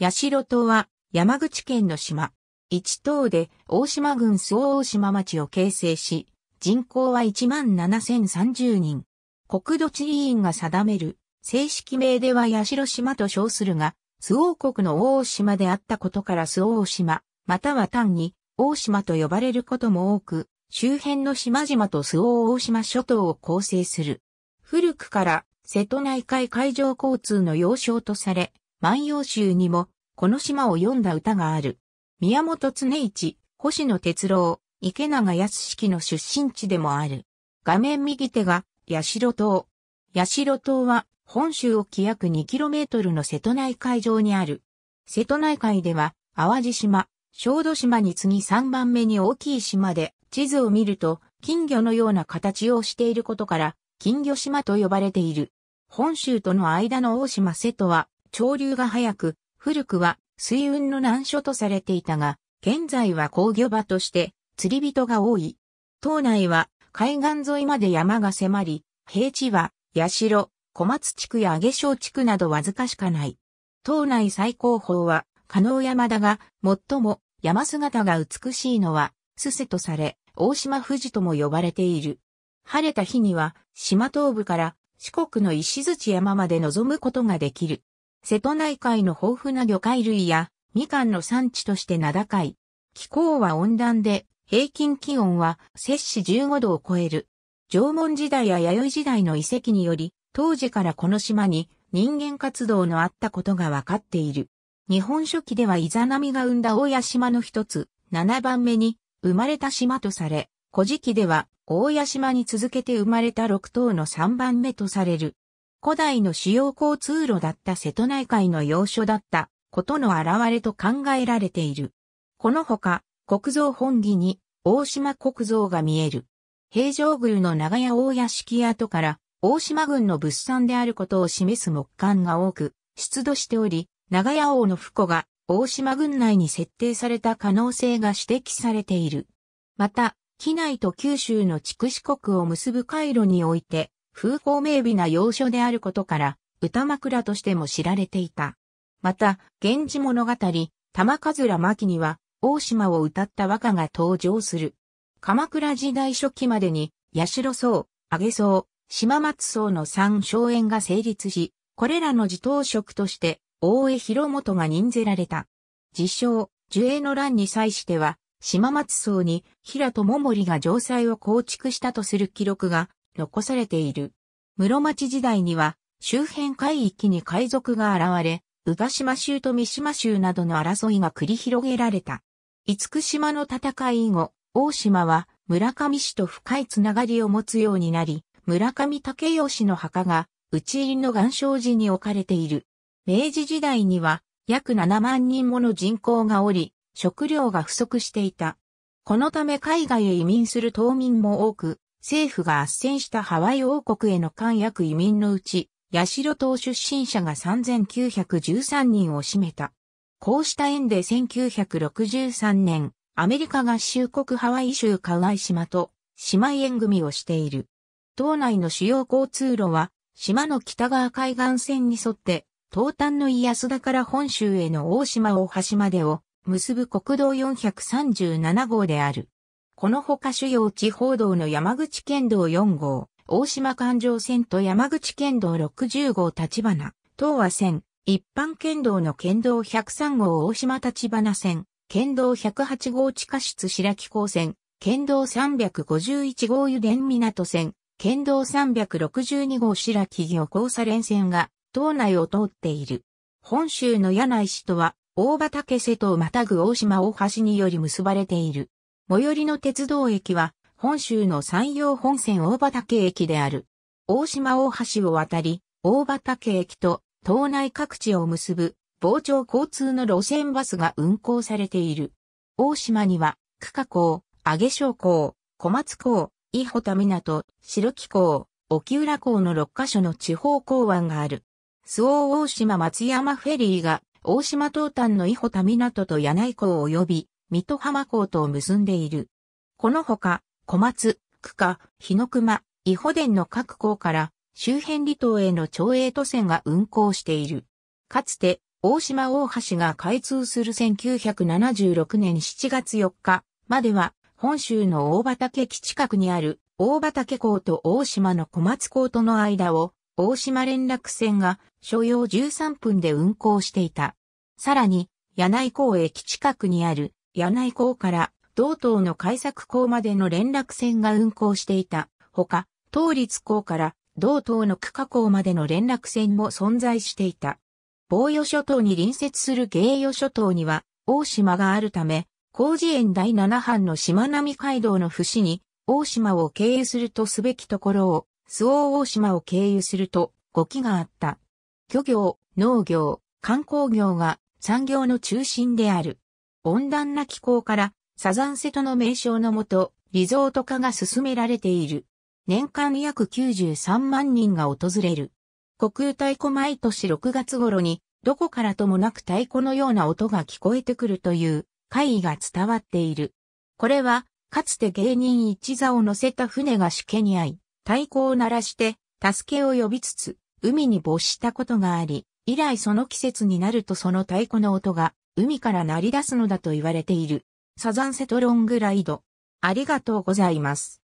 八代島は山口県の島。一島で大島郡周大島町を形成し、人口は17,030人。国土地理院が定める正式名では八代島と称するが、周王国の大島であったことから周大島、または単に大島と呼ばれることも多く、周辺の島々と周王大島諸島を構成する。古くから瀬戸内海海上交通の要衝とされ、万葉集にもこの島を読んだ歌がある。宮本常一、星野哲郎、池永康式の出身地でもある。画面右手が、八代島。八代島は、本州沖約 2km の瀬戸内海上にある。瀬戸内海では、淡路島、小豆島に次ぎ3番目に大きい島で、地図を見ると、金魚のような形をしていることから、金魚島と呼ばれている。本州との間の大島瀬戸は、潮流が速く、古くは水運の難所とされていたが、現在は工業場として釣り人が多い。島内は海岸沿いまで山が迫り、平地は八代、小松地区や上小地区などわずかしかない。島内最高峰は加納山だが、最も山姿が美しいのは、すせとされ、大島富士とも呼ばれている。晴れた日には、島東部から四国の石槌山まで望むことができる。瀬戸内海の豊富な魚介類や、みかんの産地として名高い。気候は温暖で、平均気温は摂氏15度を超える。縄文時代や弥生時代の遺跡により、当時からこの島に人間活動のあったことがわかっている。日本初期ではイザナミが生んだ大屋島の一つ、7番目に生まれた島とされ、古事記では大屋島に続けて生まれた6島の3番目とされる。古代の主要交通路だった瀬戸内海の要所だったことの現れと考えられている。このほか、国造本義に大島国造が見える。平城宮の長屋大屋敷跡から大島軍の物産であることを示す木簡が多く出土しており、長屋王の府庫が大島軍内に設定された可能性が指摘されている。また、機内と九州の筑紫国を結ぶ回路において、風光明媚な要所であることから、歌枕としても知られていた。また、源氏物語、玉ら巻には、大島を歌った和歌が登場する。鎌倉時代初期までに、八代荘、揚げ僧、島松荘の三荘園が成立し、これらの自頭職として、大江広元が任ぜられた。自称、樹栄の乱に際しては、島松荘に平と桃森が城塞を構築したとする記録が残されている。室町時代には周辺海域に海賊が現れ、宇賀島州と三島州などの争いが繰り広げられた。厳島の戦い以後、大島は村上氏と深いつながりを持つようになり、村上武義の墓が内入りの岩礁寺に置かれている。明治時代には約7万人もの人口がおり、食料が不足していた。このため海外へ移民する島民も多く、政府が圧戦したハワイ王国への関約移民のうち、ヤシロ島出身者が3913人を占めた。こうした縁で1963年、アメリカ合衆国ハワイ州カ合イ島と姉妹縁組をしている。島内の主要交通路は、島の北側海岸線に沿って、東端の安田から本州への大島大橋までを結ぶ国道437号である。このほか主要地方道の山口県道4号、大島環状線と山口県道60号立花、東和線、一般県道の県道103号大島立花線、県道108号地下室白木港線、県道351号油田港線、県道362号白木漁港砂連線が、島内を通っている。本州の柳井市とは、大畑瀬戸をまたぐ大島大橋により結ばれている。最寄りの鉄道駅は、本州の山陽本線大畑駅である。大島大橋を渡り、大畑駅と島内各地を結ぶ傍聴交通の路線バスが運行されている。大島には、久下港、上小港、小松港、伊保田港、白木港、沖浦港の6カ所の地方港湾がある。周防大島松山フェリーが大島東端の伊保田港と柳井港を呼び水戸浜港とを結んでいる。このほか、小松、区下、日の熊、伊保殿の各港から周辺離島への町営都線が運行している。かつて、大島大橋が開通する1976年7月4日までは、本州の大畑基近くにある大畑港と大島の小松港との間を大島連絡船が所要13分で運行していた。さらに、柳井港駅近くにある柳井港から道東の開作港までの連絡船が運航していた。ほか、東立港から道東の区下港までの連絡船も存在していた。防御諸島に隣接する芸与諸島には大島があるため、工事園第7班のしまなみ海道の節に大島を経由するとすべきところを、周防大島を経由すると5機があった。漁業、農業、観光業が産業の中心である。温暖な気候から、サザン瀬戸の名称のもと、リゾート化が進められている。年間約93万人が訪れる。国有太鼓毎年6月頃に、どこからともなく太鼓のような音が聞こえてくるという、会議が伝わっている。これは、かつて芸人一座を乗せた船がしけに遭い、太鼓を鳴らして、助けを呼びつつ、海に没したことがあり、以来その季節になるとその太鼓の音が海から成り出すのだと言われている。サザンセトロングライド。ありがとうございます。